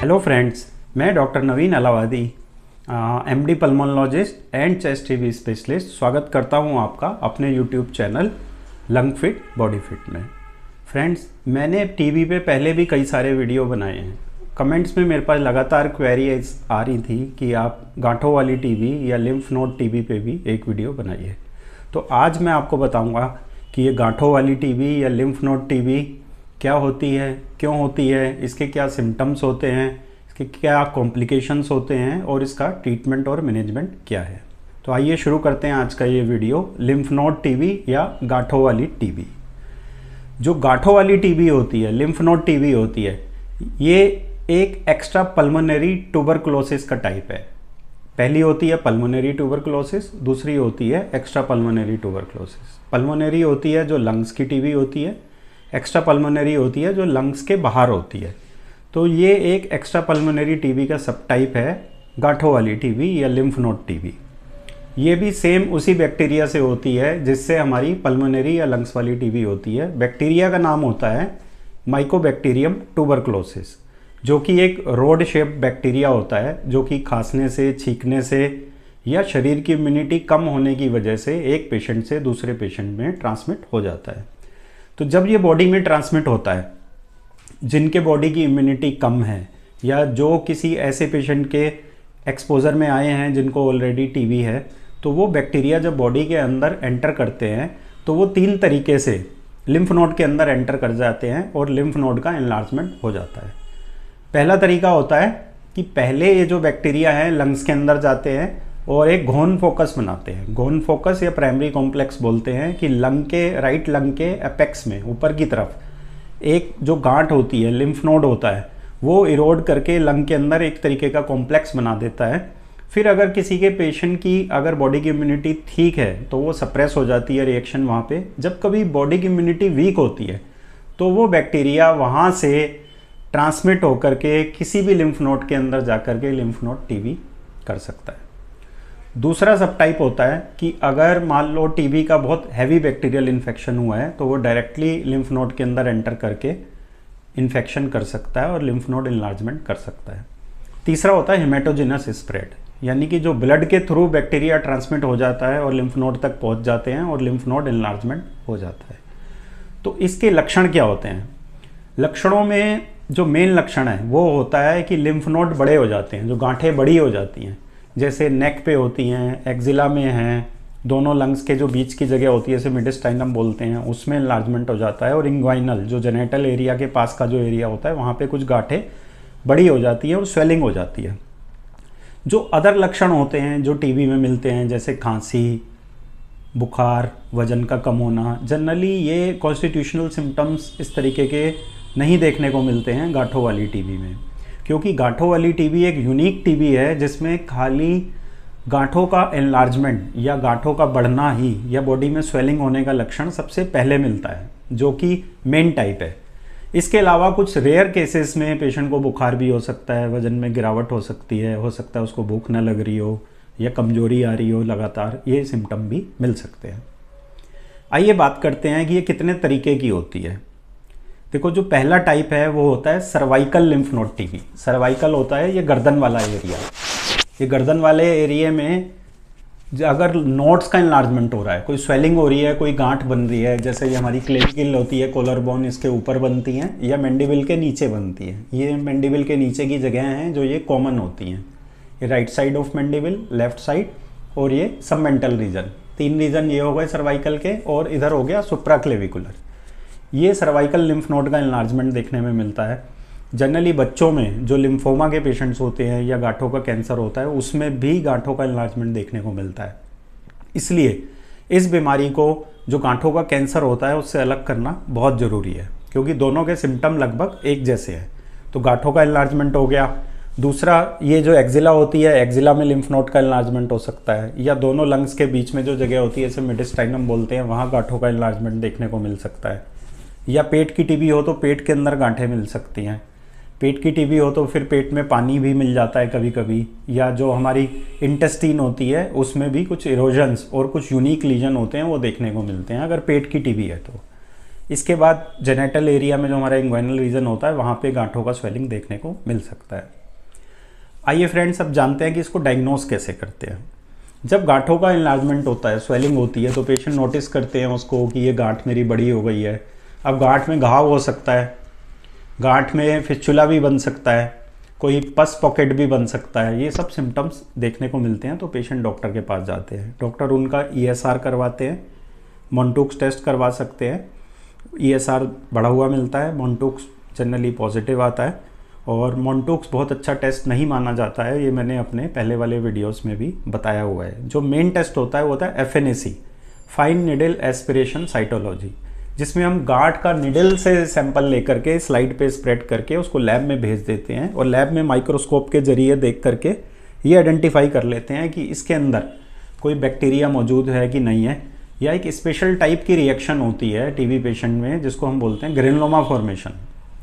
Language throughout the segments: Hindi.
हेलो फ्रेंड्स मैं doctor Naveen Alawadi M D pulmonologist and chest V specialist स्वागत करता हूँ आपका अपने YouTube channel lung fit body fit में फ्रेंड्स मैंने वी पे पहले भी कई सारे वीडियो बनाए हैं कमेंट्स में मेरे पास लगातार क्वेरीज आ रही थी कि आप गांठों वाली वी या लिम्फ नोड वी पे भी एक वीडियो बनाइए तो आज मैं आपको बताऊँगा कि ये गांठों वाली वी या लिम्फ नोड वी क्या होती है क्यों होती है इसके क्या सिम्टम्स होते हैं इसके क्या कॉम्प्लिकेशंस होते हैं और इसका ट्रीटमेंट और मैनेजमेंट क्या है तो आइए शुरू करते हैं आज का ये वीडियो लिम्फ नोड टीवी या गाठों वाली टीबी जो गाठों वाली टीबी होती है लिम्फ नोड टीबी होती है ये एक एक्स्ट्रा पल्मोनरी ट्यूबरकुलोसिस का टाइप है पहली होती है पल्मोनरी ट्यूबरकुलोसिस दूसरी होती है एक्स्ट्रा पल्मोनरी ट्यूबरकुलोसिस पल्मोनरी होती है जो लंग्स की टीबी होती है एक्स्ट्रा पल्मोनरी होती है जो लंग्स के बाहर होती है तो ये एक एक्स्ट्रा पल्मोनरी टीबी का सब टाइप है गाठों वाली टीबी या लिम्फ नोट टीबी ये भी सेम उसी बैक्टीरिया से होती है जिससे हमारी पल्मोनरी या लंग्स वाली टीबी होती है बैक्टीरिया का नाम होता है माइकोबैक्टीरियम ट्यूबरक्लोसिस जो कि एक रोड शेप बैक्टीरिया होता है जो कि खांसने से छींकने से या शरीर की इम्यूनिटी कम होने की वजह से एक पेशेंट से दूसरे पेशेंट में ट्रांसमिट हो जाता है तो जब ये बॉडी में ट्रांसमिट होता है जिनके बॉडी की इम्यूनिटी कम है या जो किसी ऐसे पेशेंट के एक्सपोज़र में आए हैं जिनको ऑलरेडी टीबी है तो वो बैक्टीरिया जब बॉडी के अंदर एंटर करते हैं तो वो तीन तरीके से लिम्फ नोड के अंदर एंटर कर जाते हैं और लिम्फ नोड का एनलार्जमेंट हो जाता है पहला तरीका होता है कि पहले ये जो बैक्टीरिया हैं लंग्स के अंदर जाते हैं और एक घोन फोकस बनाते हैं घोन फोकस या प्राइमरी कॉम्प्लेक्स बोलते हैं कि लंग के राइट लंग के अपेक्स में ऊपर की तरफ एक जो गांठ होती है लिम्फ नोड होता है वो इरोड करके लंग के अंदर एक तरीके का कॉम्प्लेक्स बना देता है फिर अगर किसी के पेशेंट की अगर बॉडी की इम्यूनिटी ठीक है तो वो सप्रेस हो जाती है रिएक्शन वहाँ पे जब कभी बॉडी की इम्यूनिटी वीक होती है तो वो बैक्टीरिया वहाँ से ट्रांसमिट होकर के किसी भी लिम्फ नोट के अंदर जा कर के लिम्फ नोट टी कर सकता है दूसरा सब टाइप होता है कि अगर मान लो टीबी का बहुत हैवी बैक्टीरियल इन्फेक्शन हुआ है तो वो डायरेक्टली लिम्फ नोड के अंदर एंटर करके इन्फेक्शन कर सकता है और लिम्फ नोड इन्लार्जमेंट कर सकता है तीसरा होता है हिमेटोजिनस स्प्रेड यानी कि जो ब्लड के थ्रू बैक्टीरिया ट्रांसमिट हो जाता है और लिम्फ नोड तक पहुंच जाते हैं और लिम्फ नोड इन्लार्जमेंट हो जाता है तो इसके लक्षण क्या होते हैं लक्षणों में जो मेन लक्षण है वो होता है कि लिम्फ नोड बड़े हो जाते हैं जो गांठें बड़ी हो जाती हैं जैसे नेक पे होती हैं एक्जिला में हैं दोनों लंग्स के जो बीच की जगह होती है जैसे मिडिस्टाइनम बोलते हैं उसमें इन्लार्जमेंट हो जाता है और इंग्वाइनल जो जेनेटल एरिया के पास का जो एरिया होता है वहाँ पर कुछ गाठे बड़ी हो जाती है और स्वेलिंग हो जाती है जो अदर लक्षण होते हैं जो टीबी में मिलते हैं जैसे खांसी बुखार वजन का कम होना जनरली ये कॉन्स्टिट्यूशनल सिम्टम्स इस तरीके के नहीं देखने को मिलते हैं गाठों वाली टीबी में क्योंकि गांठों वाली टीवी एक यूनिक टीवी है जिसमें खाली गांठों का एनलार्जमेंट या गांठों का बढ़ना ही या बॉडी में स्वेलिंग होने का लक्षण सबसे पहले मिलता है जो कि मेन टाइप है इसके अलावा कुछ रेयर केसेस में पेशेंट को बुखार भी हो सकता है वजन में गिरावट हो सकती है हो सकता है उसको भूख ना लग रही हो या कमजोरी आ रही हो लगातार ये सिम्टम भी मिल सकते हैं आइए बात करते हैं कि ये कितने तरीके की होती है देखो जो पहला टाइप है वो होता है cervical lymph node TB cervical होता है ये गर्दन वाला एरिया ये गर्दन वाले एरिए में अगर नोट्स का इन्लार्जमेंट हो रहा है कोई स्वेलिंग हो रही है कोई गांठ बन रही है जैसे ये हमारी क्लेविकिल होती है कोलर बोन इसके ऊपर बनती हैं या मैंडिबिल के नीचे बनती है ये मैंडिबिल के नीचे की जगह हैं जो ये कॉमन होती हैं ये right side of mandible left side और ये सबमेंटल रीजन तीन रीजन ये हो गए सर्वाइकल के और इधर हो गया सुप्रा क्लेविकुलर ये सर्वाइकल लिम्फ नोड का इन्लार्जमेंट देखने में मिलता है जनरली बच्चों में जो लिम्फोमा के पेशेंट्स होते हैं या गांठों का कैंसर होता है उसमें भी गांठों का इन्लार्जमेंट देखने को मिलता है इसलिए इस बीमारी को जो गांठों का कैंसर होता है उससे अलग करना बहुत ज़रूरी है क्योंकि दोनों के सिम्टम लगभग एक जैसे हैं तो गांठों का इन्लार्जमेंट हो गया दूसरा ये जो एक्जिला होती है एक्जिला में लिम्फ नोड का इन्लार्जमेंट हो सकता है या दोनों लंग्स के बीच में जो जगह होती है जैसे मिडिस्टाइनम बोलते हैं वहाँ गांठों का इन्लार्जमेंट देखने को मिल सकता है या पेट की टीबी हो तो पेट के अंदर गांठें मिल सकती हैं पेट की टीबी हो तो फिर पेट में पानी भी मिल जाता है कभी कभी या जो हमारी इंटेस्टीन होती है उसमें भी कुछ इरोजन्स और कुछ यूनिक लीजन होते हैं वो देखने को मिलते हैं अगर पेट की टीबी है तो इसके बाद जेनेटल एरिया में जो हमारा इंग्वाइनल रीजन होता है वहाँ पे गांठों का स्वेलिंग देखने को मिल सकता है आइए फ्रेंड्स अब जानते हैं कि इसको डायग्नोस कैसे करते हैं जब गांठों का इन्लार्जमेंट होता है स्वेलिंग होती है तो पेशेंट नोटिस करते हैं उसको कि ये गांठ मेरी बड़ी हो गई है अब गांठ में घाव हो सकता है गांठ में फिचुला भी बन सकता है कोई पस पॉकेट भी बन सकता है ये सब सिम्टम्स देखने को मिलते हैं तो पेशेंट डॉक्टर के पास जाते हैं डॉक्टर उनका ईएसआर e करवाते हैं मोन्टोक्स टेस्ट करवा सकते हैं ईएसआर e बढ़ा हुआ मिलता है मोन्टोक्स जनरली पॉजिटिव आता है और मोन्टोक्स बहुत अच्छा टेस्ट नहीं माना जाता है ये मैंने अपने पहले वाले वीडियोस में भी बताया हुआ है जो मेन टेस्ट होता है वो होता है F fine needle aspiration cytology जिसमें हम गार्ड का निडल से सैंपल लेकर के स्लाइड पे स्प्रेड करके उसको लैब में भेज देते हैं और लैब में माइक्रोस्कोप के जरिए देख करके ये आइडेंटिफाई कर लेते हैं कि इसके अंदर कोई बैक्टीरिया मौजूद है कि नहीं है या एक स्पेशल टाइप की रिएक्शन होती है टीबी पेशेंट में जिसको हम बोलते हैं ग्रेनलोमा फॉर्मेशन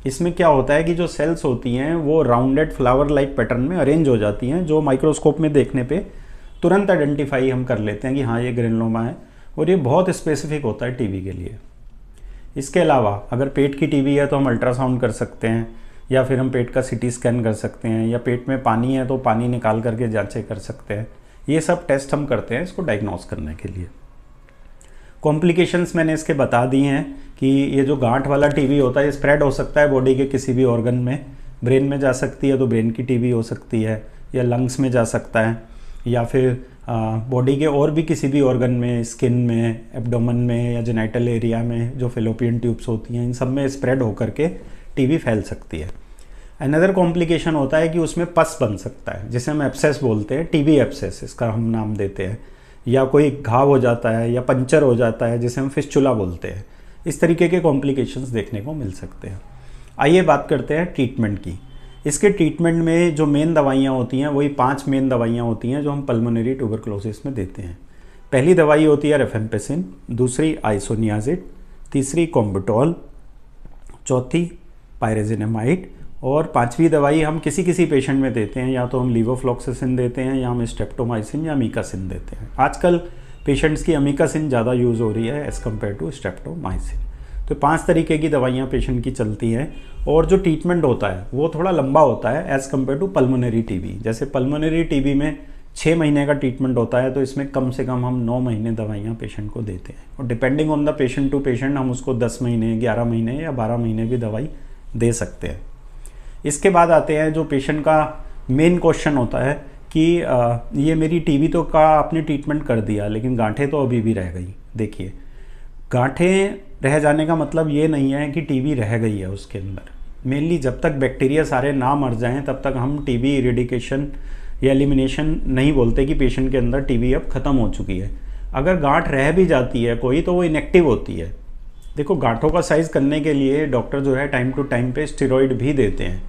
इसमें क्या होता है कि जो सेल्स होती हैं वो राउंडेड फ्लावर लाइक पैटर्न में अरेंज हो जाती हैं जो माइक्रोस्कोप में देखने पे तुरंत आइडेंटिफाई हम कर लेते हैं कि हाँ ये ग्रेनलोमा है और ये बहुत स्पेसिफिक होता है टीबी के लिए इसके अलावा अगर पेट की टीबी है तो हम अल्ट्रासाउंड कर सकते हैं या फिर हम पेट का सिटी स्कैन कर सकते हैं या पेट में पानी है तो पानी निकाल करके जांचें कर सकते हैं ये सब टेस्ट हम करते हैं इसको डायग्नोस करने के लिए कॉम्प्लिकेशंस मैंने इसके बता दी हैं कि ये जो गांठ वाला टीबी होता है ये स्प्रेड हो सकता है बॉडी के किसी भी ऑर्गन में ब्रेन में जा सकती है तो ब्रेन की टीबी हो सकती है या लंग्स में जा सकता है या फिर बॉडी के और भी किसी भी ऑर्गन में स्किन में एब्डोमन में या जेनाइटल एरिया में जो फिलोपियन ट्यूब्स होती हैं इन सब में स्प्रेड होकर के टीबी फैल सकती है अनदर कॉम्प्लिकेशन होता है कि उसमें पस बन सकता है जिसे हम एब्सेस बोलते हैं टीबी एब्सेस इसका हम नाम देते हैं या कोई घाव हो जाता है या पंचर हो जाता है जिसे हम फिस्चुला बोलते हैं इस तरीके के कॉम्प्लिकेशंस देखने को मिल सकते हैं आइए बात करते हैं ट्रीटमेंट की इसके ट्रीटमेंट में जो मेन दवाइयाँ होती हैं वही पाँच मेन दवाइयाँ होती हैं जो हम पल्मोनरी ट्यूबरकुलोसिस में देते हैं पहली दवाई होती है रेफेम्पेसिन दूसरी आइसोनियाजिड तीसरी कॉम्बटॉल चौथी पायरेजिनेमाइड और पांचवी दवाई हम किसी किसी पेशेंट में देते हैं या तो हम लीवोफ्लॉक्सिसिन देते हैं या हम स्टेप्टोमाइसिन या अमीकासिन देते हैं आजकल पेशेंट्स की अमीकासिन ज़्यादा यूज़ हो रही है एज़ कम्पेयर टू स्टेप्टोमाइसिन तो पांच तरीके की दवाइयाँ पेशेंट की चलती हैं और जो ट्रीटमेंट होता है वो थोड़ा लंबा होता है as compare to pulmonary TB जैसे पल्मोनरी टीबी में छः महीने का ट्रीटमेंट होता है तो इसमें कम से कम हम नौ महीने दवाइयाँ पेशेंट को देते हैं और depending on the patient to patient हम उसको दस महीने ग्यारह महीने या बारह महीने भी दवाई दे सकते हैं इसके बाद आते हैं जो पेशेंट का मेन क्वेश्चन होता है कि आ, ये मेरी टीबी तो का आपने ट्रीटमेंट कर दिया लेकिन गांठें तो अभी भी रह गई देखिए गांठें रह जाने का मतलब ये नहीं है कि टीबी रह गई है उसके अंदर मेनली जब तक बैक्टीरिया सारे ना मर जाएं तब तक हम टीबी इरेडिकेशन या एलिमिनेशन नहीं बोलते कि पेशेंट के अंदर टीबी अब ख़त्म हो चुकी है अगर गांठ रह भी जाती है कोई तो वो इनेक्टिव होती है देखो गांठों का साइज़ करने के लिए डॉक्टर जो है टाइम टू टाइम पे स्टीरोइड भी देते हैं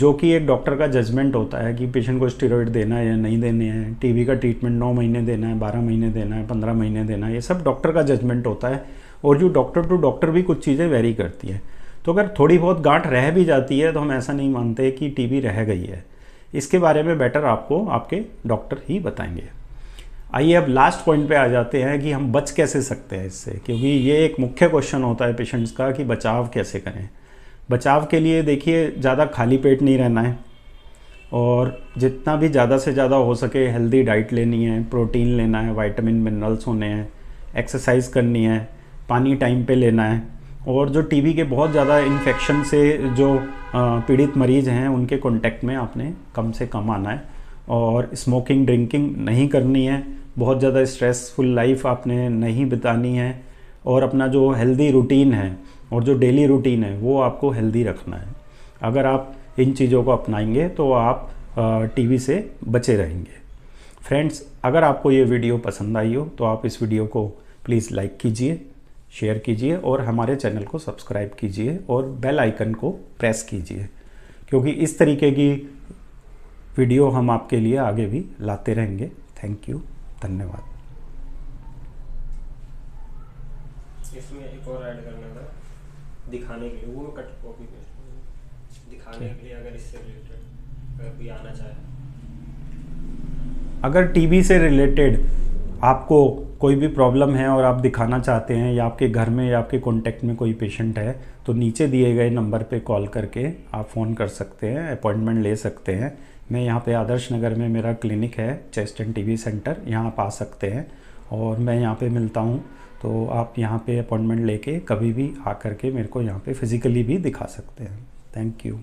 जो कि एक डॉक्टर का जजमेंट होता है कि पेशेंट को स्टीरोइड देना है या नहीं देने हैं टीबी का ट्रीटमेंट नौ महीने देना है बारह महीने देना है पंद्रह महीने देना है ये सब डॉक्टर का जजमेंट होता है और जो डॉक्टर टू डॉक्टर भी कुछ चीज़ें वेरी करती हैं तो अगर थोड़ी बहुत गांठ रह भी जाती है तो हम ऐसा नहीं मानते कि टीबी रह गई है इसके बारे में बेटर आपको आपके डॉक्टर ही बताएंगे आइए अब लास्ट पॉइंट पे आ जाते हैं कि हम बच कैसे सकते हैं इससे क्योंकि ये एक मुख्य क्वेश्चन होता है पेशेंट्स का कि बचाव कैसे करें बचाव के लिए देखिए ज़्यादा खाली पेट नहीं रहना है और जितना भी ज़्यादा से ज़्यादा हो सके हेल्दी डाइट लेनी है प्रोटीन लेना है वाइटामिन मिनरल्स होने हैं एक्सरसाइज करनी है पानी टाइम पे लेना है और जो टीबी के बहुत ज़्यादा इन्फेक्शन से जो पीड़ित मरीज़ हैं उनके कॉन्टैक्ट में आपने कम से कम आना है और स्मोकिंग ड्रिंकिंग नहीं करनी है बहुत ज़्यादा स्ट्रेसफुल लाइफ आपने नहीं बितानी है और अपना जो हेल्दी रूटीन है और जो डेली रूटीन है वो आपको हेल्दी रखना है अगर आप इन चीज़ों को अपनाएंगे तो आप टीवी से बचे रहेंगे फ्रेंड्स अगर आपको ये वीडियो पसंद आई हो तो आप इस वीडियो को प्लीज़ लाइक कीजिए शेयर कीजिए और हमारे चैनल को सब्सक्राइब कीजिए और बेल आइकन को प्रेस कीजिए क्योंकि इस तरीके की वीडियो हम आपके लिए आगे भी लाते रहेंगे थैंक यू धन्यवाद इसमें एक और ऐड दिखाने के लिए वो मैं कट कॉपी दिखाने के लिए अगर इससे रिलेटेड अगर अगर टीबी से रिलेटेड आपको कोई भी प्रॉब्लम है और आप दिखाना चाहते हैं या आपके घर में या आपके कॉन्टैक्ट में कोई पेशेंट है तो नीचे दिए गए नंबर पे कॉल करके आप फ़ोन कर सकते हैं अपॉइंटमेंट ले सकते हैं मैं यहाँ पे आदर्श नगर में मेरा क्लिनिक है चेस्ट एंड टीवी सेंटर यहाँ आप आ सकते हैं और मैं यहाँ पे मिलता हूँ तो आप यहाँ पे अपॉइंटमेंट लेके कभी भी आ के मेरे को यहाँ पे फिज़िकली भी दिखा सकते हैं थैंक यू